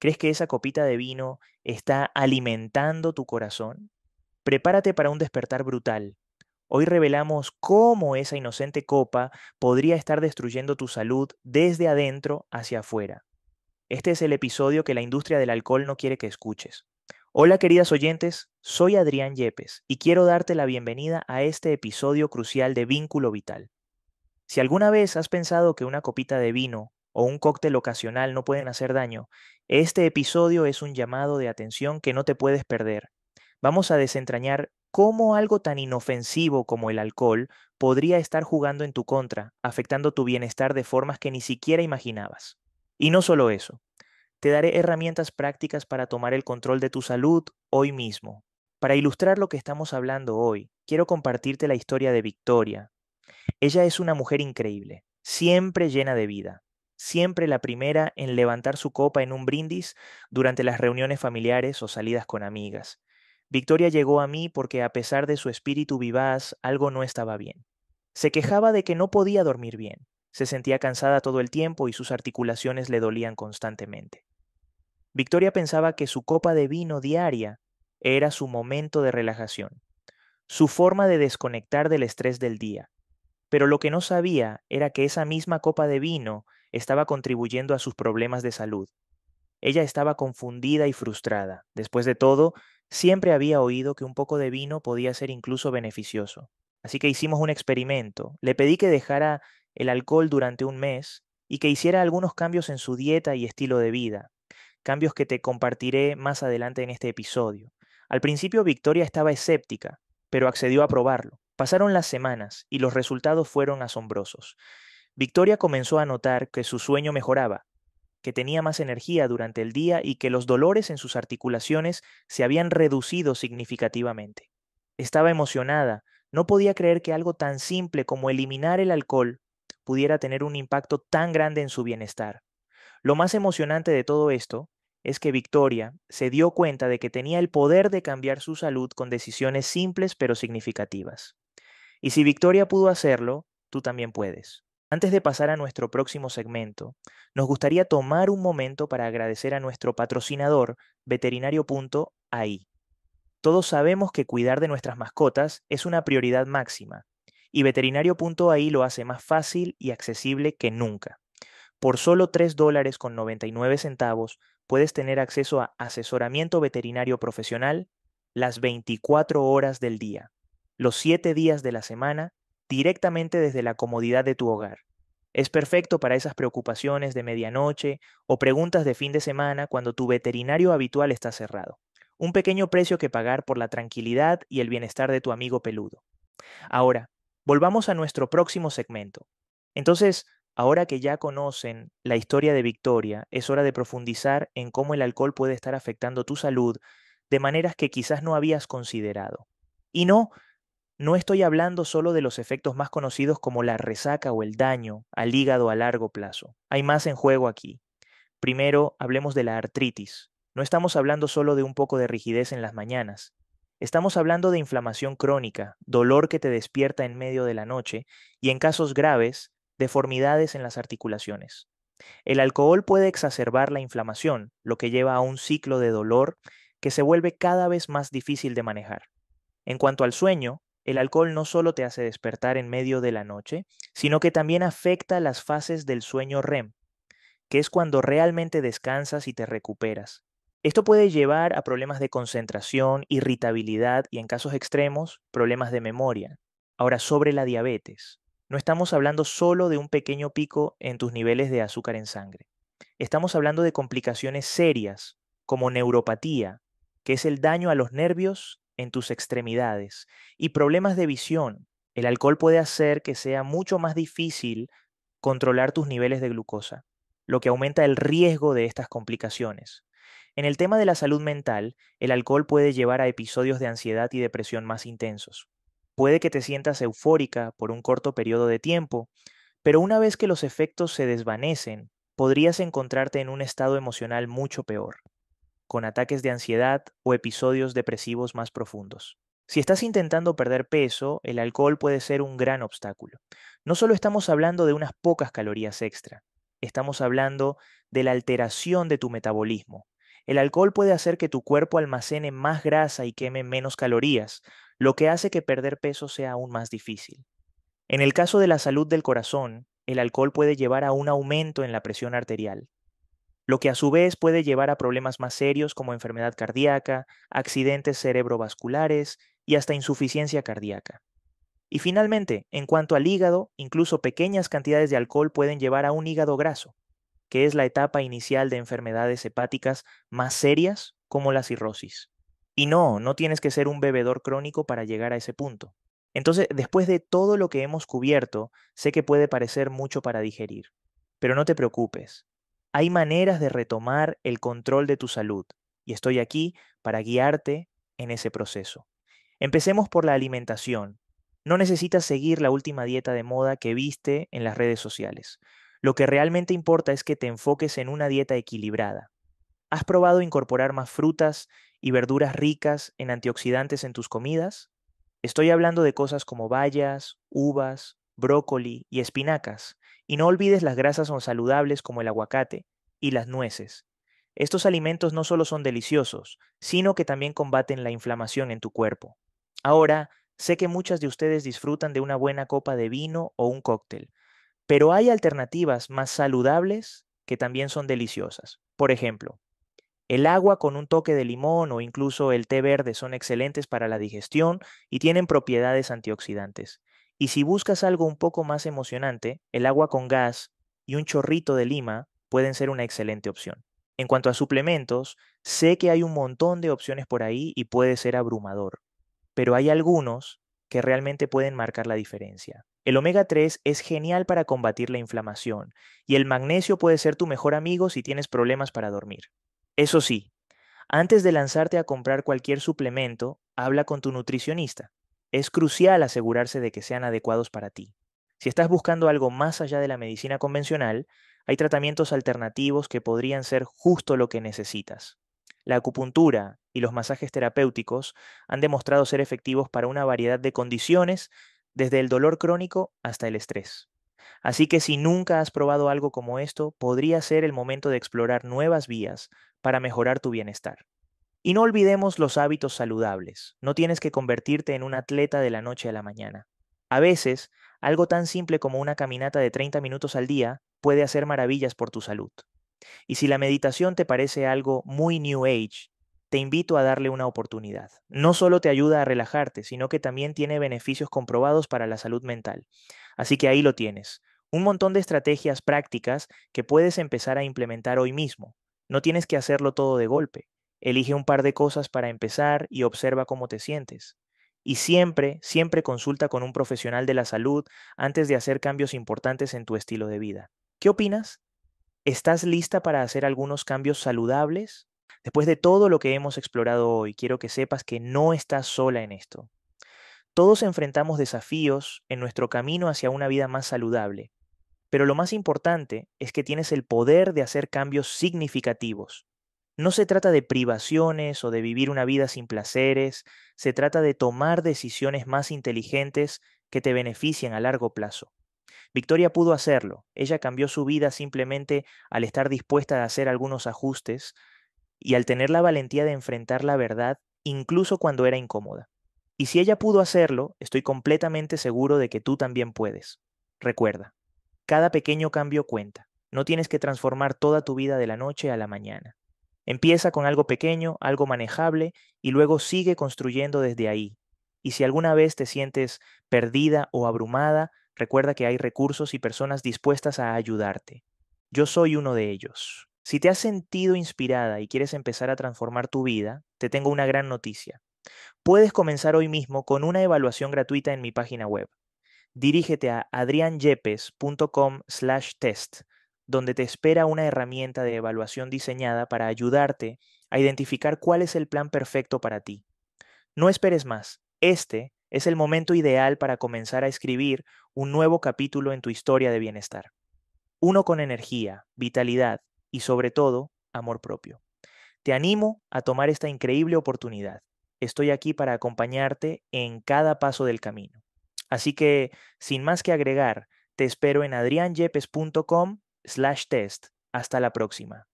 ¿Crees que esa copita de vino está alimentando tu corazón? Prepárate para un despertar brutal. Hoy revelamos cómo esa inocente copa podría estar destruyendo tu salud desde adentro hacia afuera. Este es el episodio que la industria del alcohol no quiere que escuches. Hola queridas oyentes, soy Adrián Yepes y quiero darte la bienvenida a este episodio crucial de Vínculo Vital. Si alguna vez has pensado que una copita de vino o un cóctel ocasional no pueden hacer daño, este episodio es un llamado de atención que no te puedes perder. Vamos a desentrañar cómo algo tan inofensivo como el alcohol podría estar jugando en tu contra, afectando tu bienestar de formas que ni siquiera imaginabas. Y no solo eso, te daré herramientas prácticas para tomar el control de tu salud hoy mismo. Para ilustrar lo que estamos hablando hoy, quiero compartirte la historia de Victoria. Ella es una mujer increíble, siempre llena de vida siempre la primera en levantar su copa en un brindis durante las reuniones familiares o salidas con amigas. Victoria llegó a mí porque a pesar de su espíritu vivaz, algo no estaba bien. Se quejaba de que no podía dormir bien, se sentía cansada todo el tiempo y sus articulaciones le dolían constantemente. Victoria pensaba que su copa de vino diaria era su momento de relajación, su forma de desconectar del estrés del día. Pero lo que no sabía era que esa misma copa de vino estaba contribuyendo a sus problemas de salud. Ella estaba confundida y frustrada. Después de todo, siempre había oído que un poco de vino podía ser incluso beneficioso. Así que hicimos un experimento. Le pedí que dejara el alcohol durante un mes y que hiciera algunos cambios en su dieta y estilo de vida, cambios que te compartiré más adelante en este episodio. Al principio Victoria estaba escéptica, pero accedió a probarlo. Pasaron las semanas y los resultados fueron asombrosos. Victoria comenzó a notar que su sueño mejoraba, que tenía más energía durante el día y que los dolores en sus articulaciones se habían reducido significativamente. Estaba emocionada, no podía creer que algo tan simple como eliminar el alcohol pudiera tener un impacto tan grande en su bienestar. Lo más emocionante de todo esto es que Victoria se dio cuenta de que tenía el poder de cambiar su salud con decisiones simples pero significativas. Y si Victoria pudo hacerlo, tú también puedes. Antes de pasar a nuestro próximo segmento, nos gustaría tomar un momento para agradecer a nuestro patrocinador, veterinario.ai. Todos sabemos que cuidar de nuestras mascotas es una prioridad máxima, y veterinario.ai lo hace más fácil y accesible que nunca. Por solo $3.99 dólares con 99 centavos puedes tener acceso a asesoramiento veterinario profesional las 24 horas del día, los 7 días de la semana directamente desde la comodidad de tu hogar. Es perfecto para esas preocupaciones de medianoche o preguntas de fin de semana cuando tu veterinario habitual está cerrado. Un pequeño precio que pagar por la tranquilidad y el bienestar de tu amigo peludo. Ahora, volvamos a nuestro próximo segmento. Entonces, ahora que ya conocen la historia de Victoria, es hora de profundizar en cómo el alcohol puede estar afectando tu salud de maneras que quizás no habías considerado. Y no, no estoy hablando solo de los efectos más conocidos como la resaca o el daño al hígado a largo plazo. Hay más en juego aquí. Primero, hablemos de la artritis. No estamos hablando solo de un poco de rigidez en las mañanas. Estamos hablando de inflamación crónica, dolor que te despierta en medio de la noche y en casos graves, deformidades en las articulaciones. El alcohol puede exacerbar la inflamación, lo que lleva a un ciclo de dolor que se vuelve cada vez más difícil de manejar. En cuanto al sueño, el alcohol no solo te hace despertar en medio de la noche, sino que también afecta las fases del sueño REM, que es cuando realmente descansas y te recuperas. Esto puede llevar a problemas de concentración, irritabilidad y en casos extremos, problemas de memoria. Ahora, sobre la diabetes. No estamos hablando solo de un pequeño pico en tus niveles de azúcar en sangre. Estamos hablando de complicaciones serias, como neuropatía, que es el daño a los nervios en tus extremidades y problemas de visión. El alcohol puede hacer que sea mucho más difícil controlar tus niveles de glucosa, lo que aumenta el riesgo de estas complicaciones. En el tema de la salud mental, el alcohol puede llevar a episodios de ansiedad y depresión más intensos. Puede que te sientas eufórica por un corto periodo de tiempo, pero una vez que los efectos se desvanecen, podrías encontrarte en un estado emocional mucho peor con ataques de ansiedad o episodios depresivos más profundos. Si estás intentando perder peso, el alcohol puede ser un gran obstáculo. No solo estamos hablando de unas pocas calorías extra, estamos hablando de la alteración de tu metabolismo. El alcohol puede hacer que tu cuerpo almacene más grasa y queme menos calorías, lo que hace que perder peso sea aún más difícil. En el caso de la salud del corazón, el alcohol puede llevar a un aumento en la presión arterial, lo que a su vez puede llevar a problemas más serios como enfermedad cardíaca, accidentes cerebrovasculares y hasta insuficiencia cardíaca. Y finalmente, en cuanto al hígado, incluso pequeñas cantidades de alcohol pueden llevar a un hígado graso, que es la etapa inicial de enfermedades hepáticas más serias como la cirrosis. Y no, no tienes que ser un bebedor crónico para llegar a ese punto. Entonces, después de todo lo que hemos cubierto, sé que puede parecer mucho para digerir, pero no te preocupes, hay maneras de retomar el control de tu salud y estoy aquí para guiarte en ese proceso. Empecemos por la alimentación. No necesitas seguir la última dieta de moda que viste en las redes sociales. Lo que realmente importa es que te enfoques en una dieta equilibrada. ¿Has probado incorporar más frutas y verduras ricas en antioxidantes en tus comidas? Estoy hablando de cosas como bayas, uvas, brócoli y espinacas. Y no olvides las grasas son saludables como el aguacate y las nueces. Estos alimentos no solo son deliciosos, sino que también combaten la inflamación en tu cuerpo. Ahora, sé que muchas de ustedes disfrutan de una buena copa de vino o un cóctel, pero hay alternativas más saludables que también son deliciosas. Por ejemplo, el agua con un toque de limón o incluso el té verde son excelentes para la digestión y tienen propiedades antioxidantes. Y si buscas algo un poco más emocionante, el agua con gas y un chorrito de lima pueden ser una excelente opción. En cuanto a suplementos, sé que hay un montón de opciones por ahí y puede ser abrumador, pero hay algunos que realmente pueden marcar la diferencia. El omega 3 es genial para combatir la inflamación y el magnesio puede ser tu mejor amigo si tienes problemas para dormir. Eso sí, antes de lanzarte a comprar cualquier suplemento, habla con tu nutricionista. Es crucial asegurarse de que sean adecuados para ti. Si estás buscando algo más allá de la medicina convencional, hay tratamientos alternativos que podrían ser justo lo que necesitas. La acupuntura y los masajes terapéuticos han demostrado ser efectivos para una variedad de condiciones, desde el dolor crónico hasta el estrés. Así que si nunca has probado algo como esto, podría ser el momento de explorar nuevas vías para mejorar tu bienestar. Y no olvidemos los hábitos saludables. No tienes que convertirte en un atleta de la noche a la mañana. A veces, algo tan simple como una caminata de 30 minutos al día puede hacer maravillas por tu salud. Y si la meditación te parece algo muy New Age, te invito a darle una oportunidad. No solo te ayuda a relajarte, sino que también tiene beneficios comprobados para la salud mental. Así que ahí lo tienes. Un montón de estrategias prácticas que puedes empezar a implementar hoy mismo. No tienes que hacerlo todo de golpe. Elige un par de cosas para empezar y observa cómo te sientes. Y siempre, siempre consulta con un profesional de la salud antes de hacer cambios importantes en tu estilo de vida. ¿Qué opinas? ¿Estás lista para hacer algunos cambios saludables? Después de todo lo que hemos explorado hoy, quiero que sepas que no estás sola en esto. Todos enfrentamos desafíos en nuestro camino hacia una vida más saludable, pero lo más importante es que tienes el poder de hacer cambios significativos. No se trata de privaciones o de vivir una vida sin placeres, se trata de tomar decisiones más inteligentes que te beneficien a largo plazo. Victoria pudo hacerlo, ella cambió su vida simplemente al estar dispuesta a hacer algunos ajustes y al tener la valentía de enfrentar la verdad incluso cuando era incómoda. Y si ella pudo hacerlo, estoy completamente seguro de que tú también puedes. Recuerda, cada pequeño cambio cuenta. No tienes que transformar toda tu vida de la noche a la mañana. Empieza con algo pequeño, algo manejable, y luego sigue construyendo desde ahí. Y si alguna vez te sientes perdida o abrumada, recuerda que hay recursos y personas dispuestas a ayudarte. Yo soy uno de ellos. Si te has sentido inspirada y quieres empezar a transformar tu vida, te tengo una gran noticia. Puedes comenzar hoy mismo con una evaluación gratuita en mi página web. Dirígete a adrianyepes.com/test donde te espera una herramienta de evaluación diseñada para ayudarte a identificar cuál es el plan perfecto para ti. No esperes más. Este es el momento ideal para comenzar a escribir un nuevo capítulo en tu historia de bienestar. Uno con energía, vitalidad y sobre todo, amor propio. Te animo a tomar esta increíble oportunidad. Estoy aquí para acompañarte en cada paso del camino. Así que, sin más que agregar, te espero en adrianyepes.com slash test. Hasta la próxima.